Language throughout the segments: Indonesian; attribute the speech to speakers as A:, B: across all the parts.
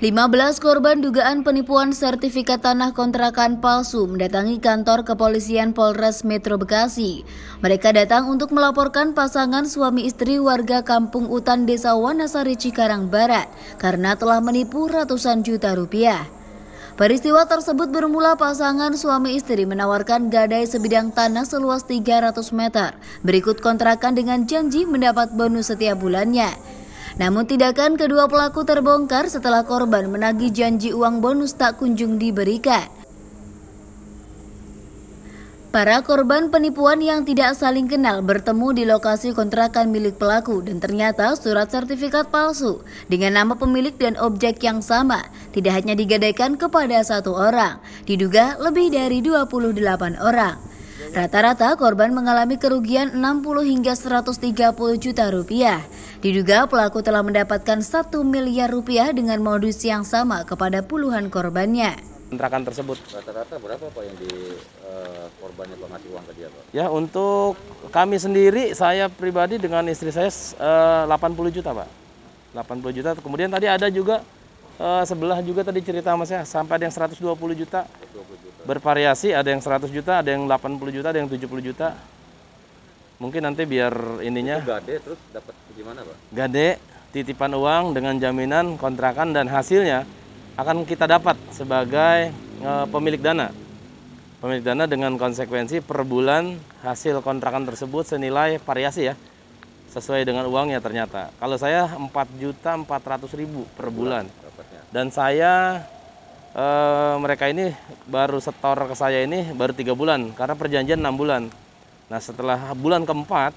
A: 15 korban dugaan penipuan sertifikat tanah kontrakan palsu mendatangi kantor kepolisian Polres Metro Bekasi. Mereka datang untuk melaporkan pasangan suami istri warga kampung Utan Desa Wanasari Cikarang Barat karena telah menipu ratusan juta rupiah. Peristiwa tersebut bermula pasangan suami istri menawarkan gadai sebidang tanah seluas 300 meter, berikut kontrakan dengan janji mendapat bonus setiap bulannya. Namun tindakan kedua pelaku terbongkar setelah korban menagih janji uang bonus tak kunjung diberikan. Para korban penipuan yang tidak saling kenal bertemu di lokasi kontrakan milik pelaku dan ternyata surat sertifikat palsu dengan nama pemilik dan objek yang sama tidak hanya digadaikan kepada satu orang, diduga lebih dari 28 orang. Rata-rata korban mengalami kerugian 60 hingga 130 juta rupiah. Diduga pelaku telah mendapatkan 1 miliar rupiah dengan modus yang sama kepada puluhan korbannya
B: kontrakan tersebut. Rata-rata berapa Pak yang di uh, korbannya Pak ngasih uang ke dia Pak? Ya untuk kami sendiri, saya pribadi dengan istri saya eh, uh, 80 juta Pak. 80 juta, kemudian tadi ada juga uh, sebelah juga tadi cerita mas ya sampai ada yang 120 juta. 120 juta. Bervariasi, ada yang 100 juta, ada yang 80 juta, ada yang 70 juta. Mungkin nanti biar ininya. Itu gade terus dapat gimana Pak? Gade, titipan uang dengan jaminan kontrakan dan hasilnya akan kita dapat sebagai eh, pemilik dana. Pemilik dana dengan konsekuensi per bulan hasil kontrakan tersebut senilai variasi ya. Sesuai dengan uangnya ternyata. Kalau saya 4.400.000 juta per bulan. Dan saya e, mereka ini baru setor ke saya ini baru tiga bulan karena perjanjian enam bulan. Nah setelah bulan keempat,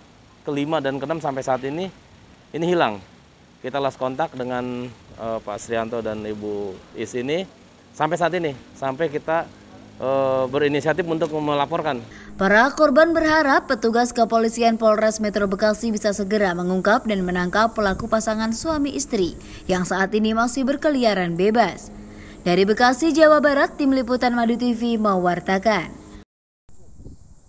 B: kelima dan keenam sampai saat ini ini hilang. Kita lost kontak dengan uh, Pak Srianto dan Ibu Is ini sampai saat ini sampai kita uh, berinisiatif untuk melaporkan.
A: Para korban berharap petugas kepolisian Polres Metro Bekasi bisa segera mengungkap dan menangkap pelaku pasangan suami istri yang saat ini masih berkeliaran bebas. Dari Bekasi, Jawa Barat, Tim Liputan Madu TV mewartakan.